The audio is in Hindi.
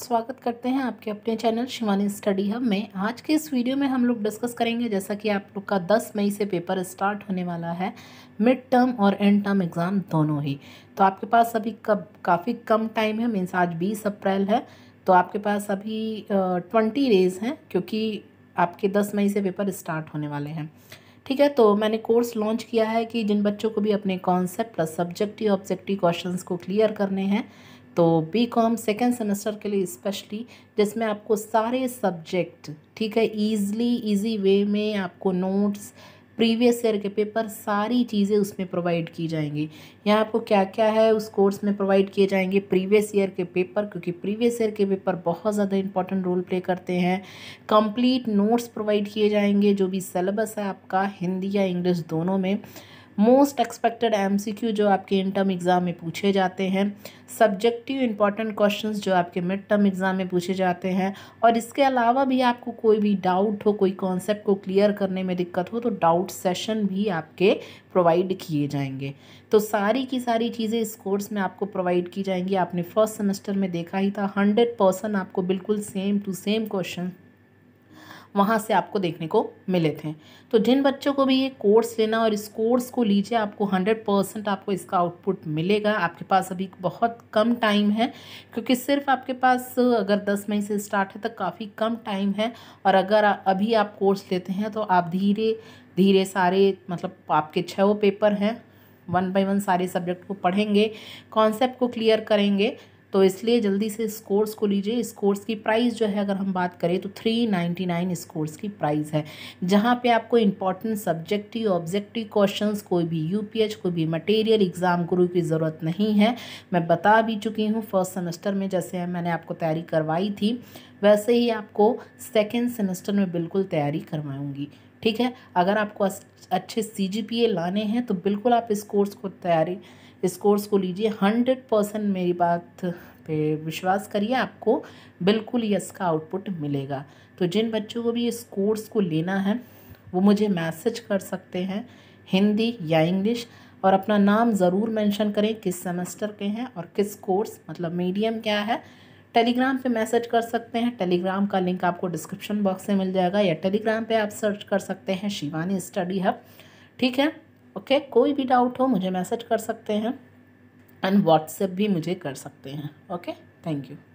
स्वागत करते हैं आपके अपने चैनल शिवानी स्टडी हब में आज के इस वीडियो में हम लोग डिस्कस करेंगे जैसा कि आप लोग का 10 मई से पेपर स्टार्ट होने वाला है मिड टर्म और एंड टर्म एग्ज़ाम दोनों ही तो आपके पास अभी कब काफ़ी कम टाइम है मीन्स आज 20 अप्रैल है तो आपके पास अभी ट्वेंटी डेज़ हैं क्योंकि आपके दस मई से पेपर स्टार्ट होने वाले हैं ठीक है तो मैंने कोर्स लॉन्च किया है कि जिन बच्चों को भी अपने concept plus subjective objective questions को क्लियर करने हैं तो बी कॉम सेकेंड सेमेस्टर के लिए स्पेशली जिसमें आपको सारे सब्जेक्ट ठीक है ईजली ईजी वे में आपको नोट्स प्रीवियस ईयर के पेपर सारी चीज़ें उसमें प्रोवाइड की जाएंगी यहाँ आपको क्या क्या है उस कोर्स में प्रोवाइड किए जाएंगे प्रीवियस ईयर के पेपर क्योंकि प्रीवियस ईयर के पेपर बहुत ज़्यादा इंपॉर्टेंट रोल प्ले करते हैं कंप्लीट नोट्स प्रोवाइड किए जाएंगे जो भी सिलेबस है आपका हिंदी या इंग्लिश दोनों में मोस्ट एक्सपेक्टेड एमसीक्यू जो आपके इन टर्म एग्ज़ाम में पूछे जाते हैं सब्जेक्टिव इंपॉर्टेंट क्वेश्चंस जो आपके मिड टर्म एग्ज़ाम में पूछे जाते हैं और इसके अलावा भी आपको कोई भी डाउट हो कोई कॉन्सेप्ट को क्लियर करने में दिक्कत हो तो डाउट सेशन भी आपके प्रोवाइड किए जाएंगे तो सारी की सारी चीज़ें इस कोर्स में आपको प्रोवाइड की जाएंगी आपने फर्स्ट सेमेस्टर में देखा ही था हंड्रेड परसेंट आपको बिल्कुल सेम टू सेम क्वेश्चन वहाँ से आपको देखने को मिले थे तो जिन बच्चों को भी ये कोर्स लेना और इस कोर्स को लीजिए आपको हंड्रेड परसेंट आपको इसका आउटपुट मिलेगा आपके पास अभी बहुत कम टाइम है क्योंकि सिर्फ आपके पास अगर दस मई से स्टार्ट है तो काफ़ी कम टाइम है और अगर अभी आप कोर्स लेते हैं तो आप धीरे धीरे सारे मतलब आपके छः पेपर हैं वन बाई वन सारे सब्जेक्ट को पढ़ेंगे कॉन्सेप्ट को क्लियर करेंगे तो इसलिए जल्दी से इस कोर्स को लीजिए इस कोर्स की प्राइस जो है अगर हम बात करें तो थ्री नाइन्टी नाइन इस कोर्स की प्राइस है जहाँ पे आपको इंपॉर्टेंट सब्जेक्टिव ऑब्जेक्टिव क्वेश्चंस कोई भी यूपीएच कोई भी मटेरियल एग्ज़ाम गुरु की ज़रूरत नहीं है मैं बता भी चुकी हूँ फर्स्ट सेमेस्टर में जैसे मैंने आपको तैयारी करवाई थी वैसे ही आपको सेकेंड सेमेस्टर में बिल्कुल तैयारी करवाऊँगी ठीक है अगर आपको अच्छे सी जी पी ए लाने हैं तो बिल्कुल आप इस कोर्स को तैयारी इस कोर्स को लीजिए हंड्रेड परसेंट मेरी बात पे विश्वास करिए आपको बिल्कुल ही इसका आउटपुट मिलेगा तो जिन बच्चों को भी इस कोर्स को लेना है वो मुझे मैसेज कर सकते हैं हिंदी या इंग्लिश और अपना नाम ज़रूर मेंशन करें किस सेमेस्टर के हैं और किस कोर्स मतलब मीडियम क्या है टेलीग्राम पे मैसेज कर सकते हैं टेलीग्राम का लिंक आपको डिस्क्रिप्शन बॉक्स में मिल जाएगा या टेलीग्राम पे आप सर्च कर सकते हैं शिवानी स्टडी हब ठीक है ओके कोई भी डाउट हो मुझे मैसेज कर सकते हैं एंड व्हाट्सएप भी मुझे कर सकते हैं ओके थैंक यू